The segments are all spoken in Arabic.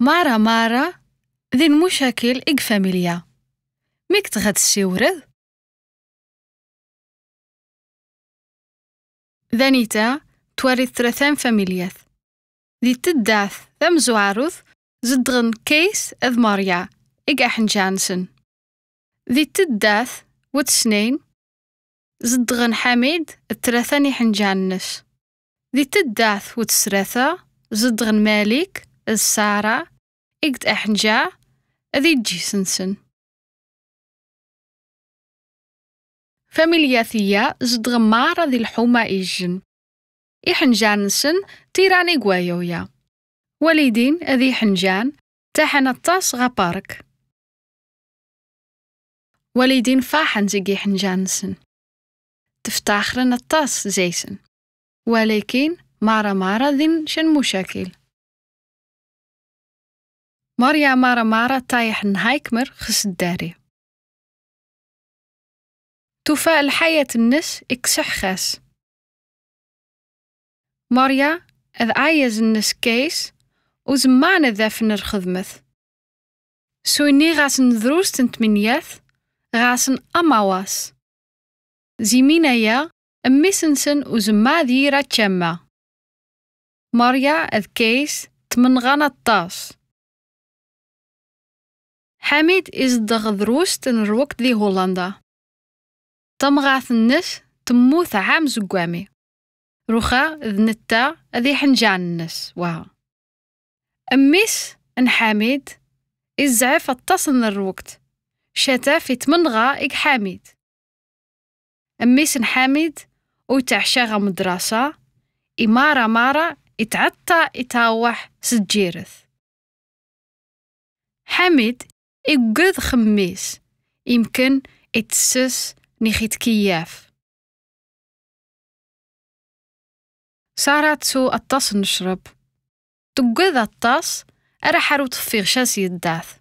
مارا مارا ذي المشاكل إق فاميليا ميك تغتسي ورد ذانيتا توارد ثلاثان فاميليات ذي تدعث ذم زوارد زدغن كيس أذ ماريا إق أحن جانسن ذي تدعث وتسنين زدغن حميد الثلاثان يحن جانس ذي تدعث وتسراثة زدغن مالك السارة إقد أحنجا أذي تجي سنسن فاميليا ثيا زد غمارة ذي الحومة إيجن إحنجان سن تيراني قوايويا والدين أذي حنجان تحن الطاس غبارك والدين فاحن زيجي حنجانسن تفتاخرن الطاس زيسن ولكن مارا مارا ذن شن مشاكل ماريا مارا مارا طايح نهايكمر خس الداري توفاء الحياة النس اكسح خاس ماريا اذ عايز النس كيس وزمان ذا فنر خدمث سويني غاسن ذروس تنتمنياث غاسن أماواس زيمينا يا أميسنسن وزماذي راتشما ماريا أذ كيس تمنغانا الطاس حميد إزدغ دروست الوقت ذي هولندا تمغاث النس تموت عام زقامي روخا ذنتا ذي حنجان النس وها أميس إن حميد إزعف التصن الوقت شتا في تمنغا إك حميد أميس إن حميد وتعشاغ مدرسة إمارا مارا إتعطا إتاوح سجيرث حميد إيقظ خميس يمكن إتسس نخيت كياف صارت سو الطاس نشرب تقوذ الطاس أرا حارو تفيغ شاسي الداث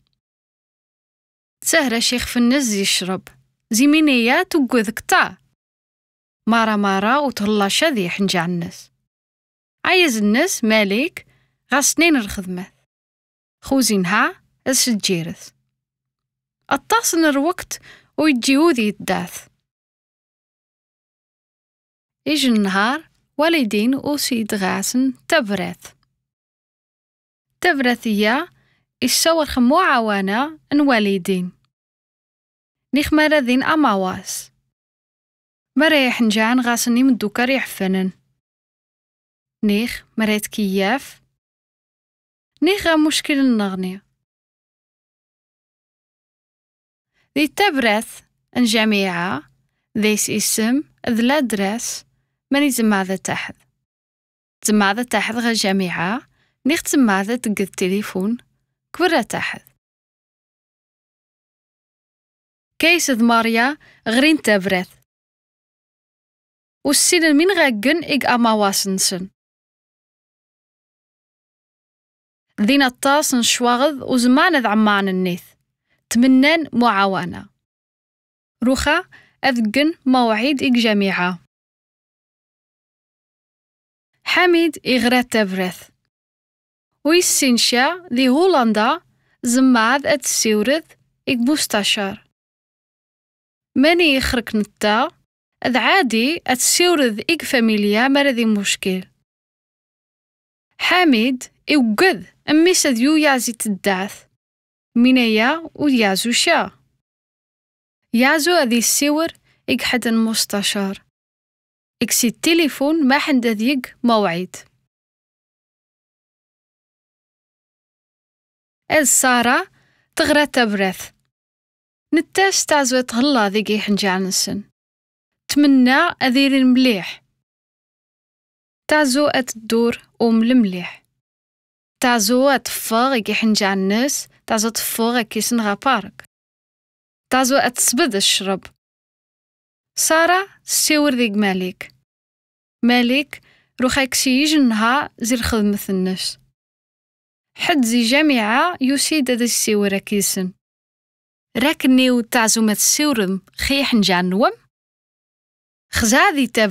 سهرة شيخ في النز يشرب زيمينيا تقوذ كتا مارا مارا وتهلا شاذي حنجع النس عايز النس مالك غاسنين الخدمة خوزينها اسجيرث أطاسن الوقت ذي الداث يجي النهار والدين وسي دغاسن تبرث تبرث تبرثية الشاور خمو عوانا والدين نخمارا ذين أماواس مريح نجان غاسن من دوكر يحفنن نيخ مريت كياف نيخ مشكل النغنيه ان الجامعة ذيس اسم ذلادرس ماني زماذا تحد زماذا تحذ غا جامعة نيخت زماذا تقذ التليفون كبرة تحذ كيس ماريا غرين تبرث والسين من غاقن إق أما واسنسن دينا الطاس نشواغذ وزمان عمان النيث تمنن معاونة روخا أذقن مواعيد الجامعة حميد إغرات تبرث ويسينشا دي هولندا زماد أتسيورث إك بوستاشر ماني يخرك نتا أذ عادي أتسيورث إك فاميليا مرضي مشكل حميد إوقذ أمي سديو يعزي تدعث مين و وديازو شا يازو هذه السور اجحد المستشار اكسي التليفون ما حند ذيق موعد از سارة تغرى تبرث نتاس تعزوي تغلى ذيقي حنجانسن تمنى اذير المليح تعزو أتدور أم المليح تازو أتفر إكي حنجا الناس تازو تفر إكي سنغا بارك تازو أتسبد الشرب سارة سيور ديك مالك مالك روخا كسيج نها زير خدمة الناس حد زي جامعة يوسي دادا سيور أكيسن راكني وتازو ما تسيورم خي حنجان نوم خزادي دي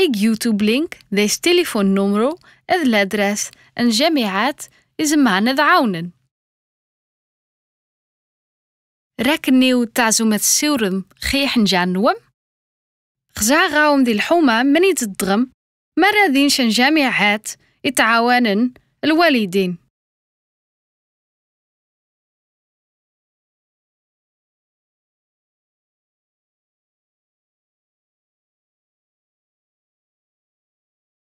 ik YouTube-link deze telefoonnummer, het adres en jamiaat is een maand houden. ركنيو تازومة السورم خيح نجانوم غزاغاوم دي الحومة مني تدغم مرادينش جامعات يتعاونن الوالدين